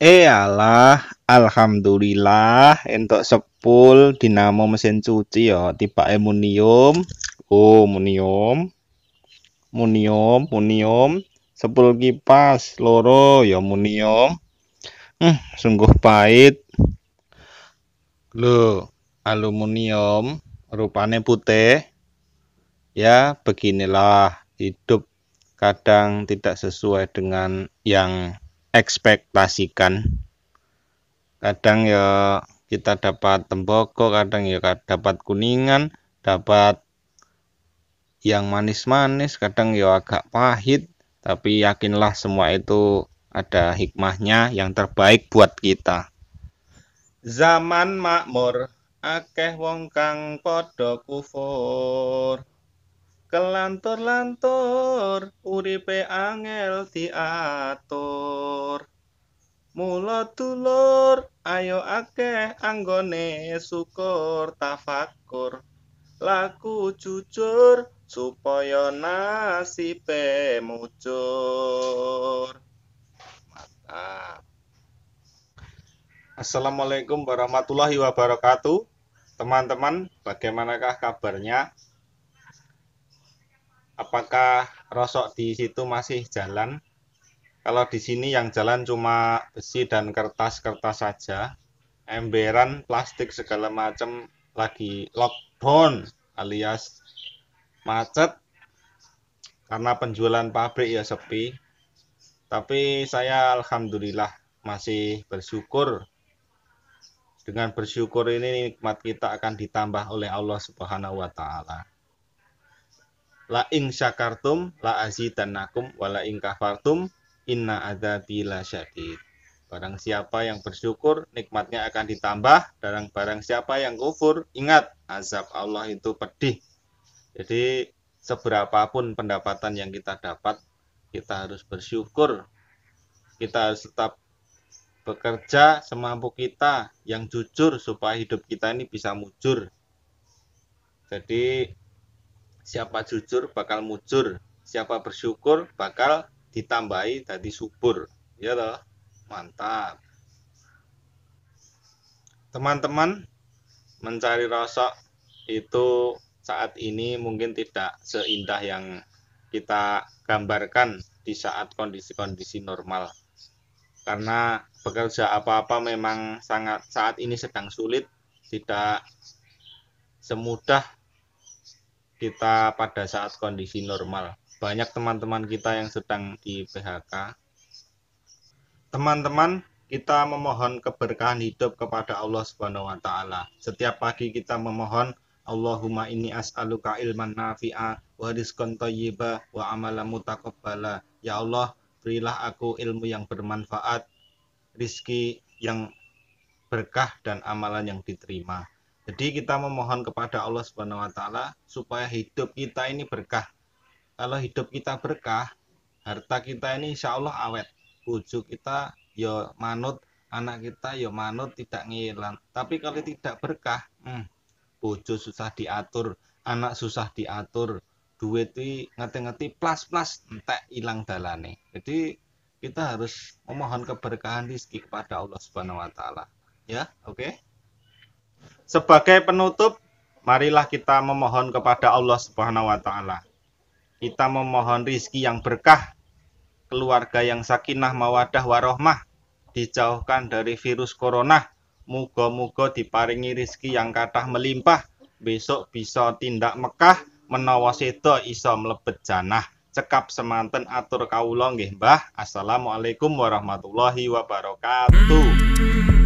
Eyalah, eh, alhamdulillah untuk sepul dinamo mesin cuci ya, tiba emunium. Oh, munium. Munium, munium. Sepul kipas loro ya munium. Hmm, sungguh pahit. Loh, aluminium rupanya putih. Ya, beginilah hidup kadang tidak sesuai dengan yang ekspektasikan kadang ya kita dapat temboko kadang ya dapat kuningan dapat yang manis-manis kadang ya agak pahit tapi yakinlah semua itu ada hikmahnya yang terbaik buat kita zaman makmur akeh wong kang padha kufur Kelantur-lantur uripe angel diatur. Mula dulur ayo akeh anggone syukur tafakur. Laku jujur supaya nasibe mujur. Mantap. Assalamualaikum warahmatullahi wabarakatuh. Teman-teman, bagaimanakah kabarnya? apakah rosok di situ masih jalan? Kalau di sini yang jalan cuma besi dan kertas-kertas saja, emberan, plastik segala macam lagi lockdown alias macet karena penjualan pabrik ya sepi. Tapi saya alhamdulillah masih bersyukur. Dengan bersyukur ini nikmat kita akan ditambah oleh Allah Subhanahu wa taala. La ing syakartum la azidannakum wa la ing kafartum inna adzabi syadid. Barang siapa yang bersyukur nikmatnya akan ditambah, dan barang siapa yang kufur ingat azab Allah itu pedih. Jadi seberapapun pendapatan yang kita dapat, kita harus bersyukur. Kita harus tetap bekerja semampu kita yang jujur supaya hidup kita ini bisa mujur. Jadi siapa jujur bakal mujur siapa bersyukur bakal ditambahi tadi subur ya toh mantap teman-teman mencari rosok itu saat ini mungkin tidak seindah yang kita gambarkan di saat kondisi-kondisi normal karena bekerja apa-apa memang sangat saat ini sedang sulit tidak semudah kita pada saat kondisi normal. Banyak teman-teman kita yang sedang di PHK. Teman-teman, kita memohon keberkahan hidup kepada Allah Subhanahu wa taala. Setiap pagi kita memohon Allahumma inni as'aluka ilman nafi'a wa rizqan thayyiba wa amalan mutaqabbala. Ya Allah, berilah aku ilmu yang bermanfaat, rizki yang berkah dan amalan yang diterima. Jadi kita memohon kepada Allah Subhanahu wa taala supaya hidup kita ini berkah. Kalau hidup kita berkah, harta kita ini insya Allah awet. Bujuk kita yo ya manut, anak kita yo ya manut tidak ngilang. Tapi kalau tidak berkah, hmm, susah diatur, anak susah diatur, duit itu ngerti ngeti plus-plus entek hilang dalane. Jadi kita harus memohon keberkahan rezeki kepada Allah Subhanahu wa taala. Ya, oke. Okay? Sebagai penutup, marilah kita memohon kepada Allah Subhanahu wa taala. Kita memohon rizki yang berkah, keluarga yang sakinah mawadah warohmah, dijauhkan dari virus corona, Mugo mugo diparingi rizki yang kathah melimpah, besok bisa tindak Mekah menawa sedo iso mlebet janah cekap semanten atur kaulongih nggih Mbah. Assalamualaikum warahmatullahi wabarakatuh.